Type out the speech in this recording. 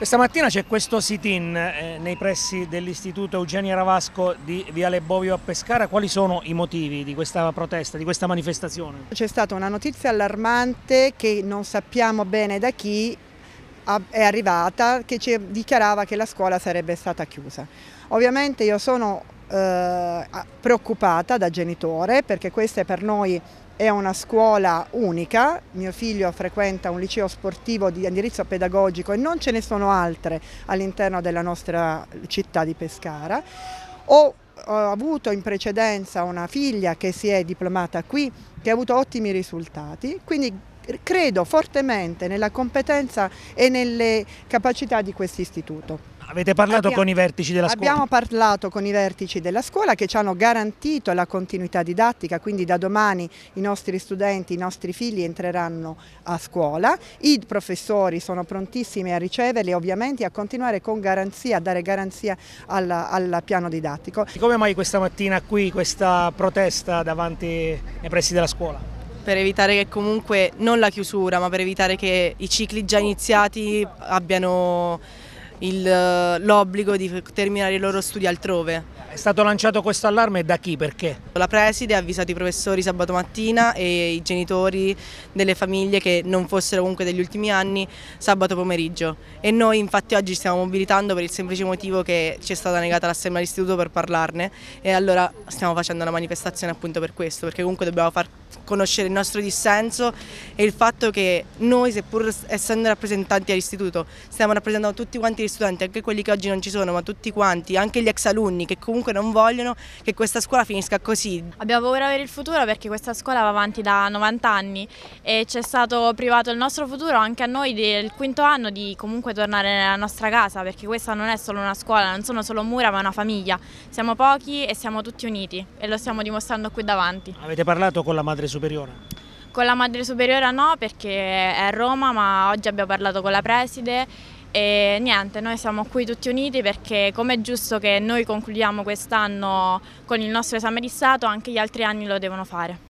Questa mattina c'è questo sit-in eh, nei pressi dell'Istituto Eugenia Ravasco di Viale Bovio a Pescara. Quali sono i motivi di questa protesta, di questa manifestazione? C'è stata una notizia allarmante che non sappiamo bene da chi è arrivata che ci dichiarava che la scuola sarebbe stata chiusa. Ovviamente io sono eh, preoccupata da genitore perché questa per noi è una scuola unica, mio figlio frequenta un liceo sportivo di indirizzo pedagogico e non ce ne sono altre all'interno della nostra città di Pescara. Ho ho avuto in precedenza una figlia che si è diplomata qui, che ha avuto ottimi risultati, quindi credo fortemente nella competenza e nelle capacità di questo istituto. Avete parlato abbiamo, con i vertici della scuola? Abbiamo parlato con i vertici della scuola che ci hanno garantito la continuità didattica, quindi da domani i nostri studenti, i nostri figli entreranno a scuola, i professori sono prontissimi a riceverli e ovviamente a continuare con garanzia, a dare garanzia al piano didattico. Come mai questa mattina qui questa protesta davanti ai pressi della scuola? per evitare che comunque, non la chiusura, ma per evitare che i cicli già iniziati abbiano eh, l'obbligo di terminare i loro studi altrove. È stato lanciato questo allarme da chi? Perché? La preside ha avvisato i professori sabato mattina e i genitori delle famiglie che non fossero comunque degli ultimi anni sabato pomeriggio e noi infatti oggi stiamo mobilitando per il semplice motivo che ci è stata negata l'assemblea all'istituto per parlarne e allora stiamo facendo una manifestazione appunto per questo perché comunque dobbiamo far conoscere il nostro dissenso e il fatto che noi, seppur essendo rappresentanti all'istituto, stiamo rappresentando tutti quanti gli studenti, anche quelli che oggi non ci sono, ma tutti quanti, anche gli ex alunni che comunque non vogliono che questa scuola finisca così. Abbiamo paura per il futuro perché questa scuola va avanti da 90 anni e c'è stato privato il nostro futuro anche a noi del quinto anno di comunque tornare nella nostra casa perché questa non è solo una scuola, non sono solo mura ma una famiglia. Siamo pochi e siamo tutti uniti e lo stiamo dimostrando qui davanti. Avete parlato con la madre superiore? superiore? Con la madre superiore no perché è a Roma ma oggi abbiamo parlato con la preside e niente, noi siamo qui tutti uniti perché come è giusto che noi concludiamo quest'anno con il nostro esame di Stato anche gli altri anni lo devono fare.